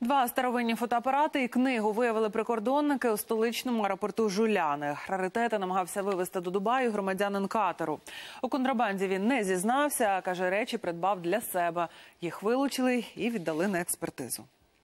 Два старовинні фотоапарати і книгу виявили прикордонники у столичному аеропорту Жуляни. Раритети намагався вивезти до Дубаю громадянин катеру. У контрабанді він не зізнався, а каже, речі придбав для себе. Їх вилучили і віддали на експертизу.